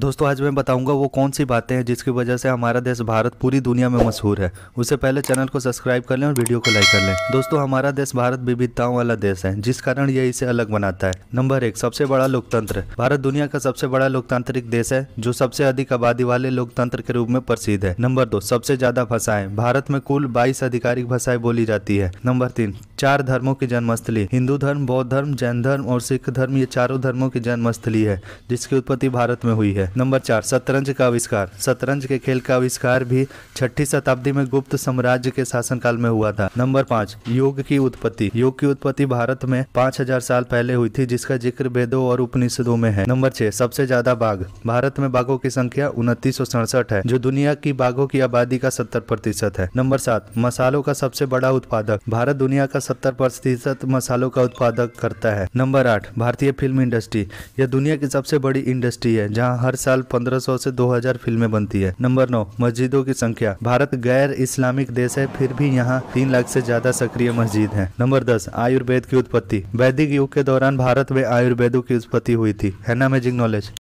दोस्तों आज मैं बताऊंगा वो कौन सी बातें हैं जिसकी वजह से हमारा देश भारत पूरी दुनिया में मशहूर है उससे पहले चैनल को सब्सक्राइब कर लें और वीडियो को लाइक कर लें दोस्तों हमारा देश भारत विविधताओं वाला देश है जिस कारण यह इसे अलग बनाता है नंबर एक सबसे बड़ा लोकतंत्र भारत दुनिया का सबसे बड़ा लोकतांत्रिक देश है जो सबसे अधिक आबादी वाले लोकतंत्र के रूप में प्रसिद्ध है नंबर दो सबसे ज्यादा भाषाएं भारत में कुल बाईस आधिकारिक भाषाएं बोली जाती है नंबर तीन चार धर्मों की जन्मस्थली हिंदू धर्म बौद्ध धर्म जैन धर्म और सिख धर्म ये चारों धर्मों की जन्मस्थली है जिसकी उत्पत्ति भारत में हुई है नंबर चार शतरंज का आविष्कार शतरंज के खेल का आविष्कार भी छठी शताब्दी में गुप्त साम्राज्य के शासनकाल में हुआ था नंबर पाँच योग की उत्पत्ति योग की उत्पत्ति भारत में पाँच हजार साल पहले हुई थी जिसका जिक्र वेदों और उपनिषदों में है नंबर छह सबसे ज्यादा बाघ भारत में बाघों की संख्या उनतीस है जो दुनिया की बाघों की आबादी का सत्तर प्रतिशत है नंबर सात मसालों का सबसे बड़ा उत्पादक भारत दुनिया का सत्तर प्रतिशत मसालों का उत्पादक करता है नंबर आठ भारतीय फिल्म इंडस्ट्री यह दुनिया की सबसे बड़ी इंडस्ट्री है जहाँ हर साल 1500 से 2000 फिल्में बनती है नंबर नौ मस्जिदों की संख्या भारत गैर इस्लामिक देश है फिर भी यहाँ तीन लाख से ज्यादा सक्रिय मस्जिद है नंबर दस आयुर्वेद की उत्पत्ति वैदिक युग के दौरान भारत में आयुर्वेदों की उत्पत्ति हुई थी है ना मैजिक नॉलेज